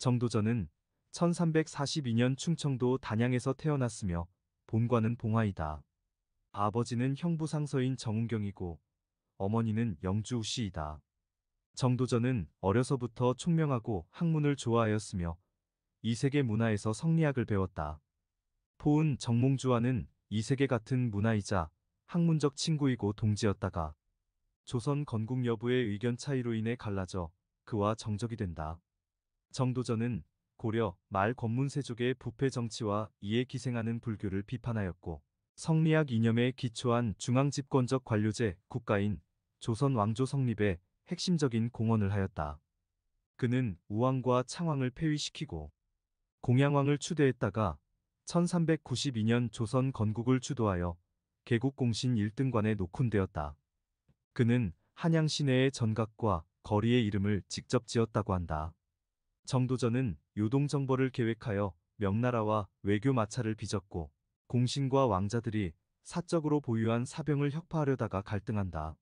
정도전은 1342년 충청도 단양에서 태어났으며 본관은 봉화이다. 아버지는 형부상서인 정운경이고 어머니는 영주우씨이다. 정도전은 어려서부터 총명하고 학문을 좋아하였으며 이세계 문화에서 성리학을 배웠다. 포은 정몽주와는 이세계 같은 문화이자 학문적 친구이고 동지였다가 조선 건국 여부의 의견 차이로 인해 갈라져 그와 정적이 된다. 정도전은 고려, 말 권문세족의 부패 정치와 이에 기생하는 불교를 비판하였고 성리학 이념에 기초한 중앙집권적 관료제 국가인 조선 왕조 성립에 핵심적인 공헌을 하였다. 그는 우왕과 창왕을 폐위시키고 공양왕을 추대했다가 1392년 조선 건국을 주도하여 개국공신 1등관에 녹훈되었다. 그는 한양 시내의 전각과 거리의 이름을 직접 지었다고 한다. 정도전은 요동정벌을 계획하여 명나라와 외교 마찰을 빚었고 공신과 왕자들이 사적으로 보유한 사병을 혁파하려다가 갈등한다.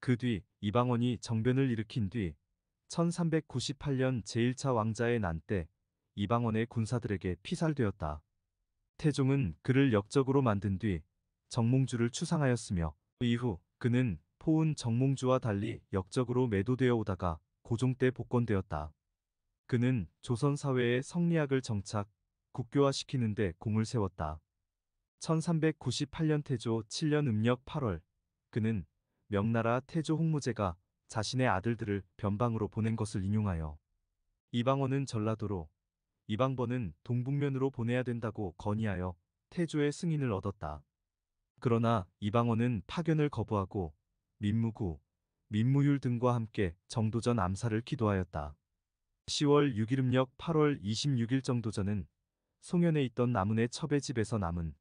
그 뒤 이방원이 정변을 일으킨 뒤 1398년 제1차 왕자의 난 때 이방원의 군사들에게 피살되었다. 태종은 그를 역적으로 만든 뒤 정몽주를 추상하였으며 이후 그는 포은 정몽주와 달리 역적으로 매도되어 오다가 고종 때 복권되었다. 그는 조선 사회에 성리학을 정착, 국교화시키는데 공을 세웠다. 1398년 태조 7년 음력 8월, 그는 명나라 태조 홍무제가 자신의 아들들을 변방으로 보낸 것을 인용하여 이방원은 전라도로, 이방번은 동북면으로 보내야 된다고 건의하여 태조의 승인을 얻었다. 그러나 이방원은 파견을 거부하고 민무구, 민무율 등과 함께 정도전 암살을 기도하였다. 10월 6일 음력 8월 26일 정도 전은 송현에 있던 남은의 첩의 집에서 남은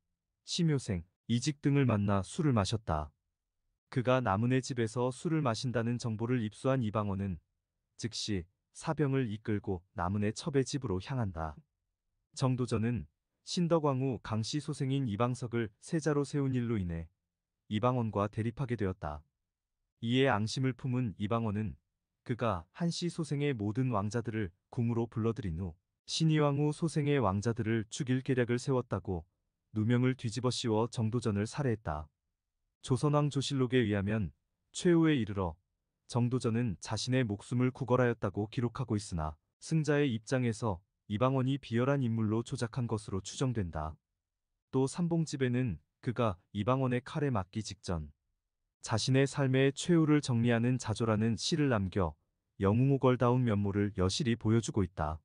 심효생, 이직 등을 만나 술을 마셨다. 그가 남은의 집에서 술을 마신다는 정보를 입수한 이방원은 즉시 사병을 이끌고 남은의 첩의 집으로 향한다. 정도전은 신덕왕후 강씨 소생인 이방석을 세자로 세운 일로 인해 이방원과 대립하게 되었다. 이에 앙심을 품은 이방원은 그가 한시 소생의 모든 왕자들을 궁으로 불러들인 후 신이왕 후 소생의 왕자들을 죽일 계략을 세웠다고 누명을 뒤집어 씌워 정도전을 살해했다. 조선왕 조실록에 의하면 최후에 이르러 정도전은 자신의 목숨을 구걸하였다고 기록하고 있으나 승자의 입장에서 이방원이 비열한 인물로 조작한 것으로 추정된다. 또 삼봉집에는 그가 이방원의 칼에 맞기 직전 자신의 삶의 최후를 정리하는 자조라는 시를 남겨 영웅호걸다운 면모를 여실히 보여주고 있다.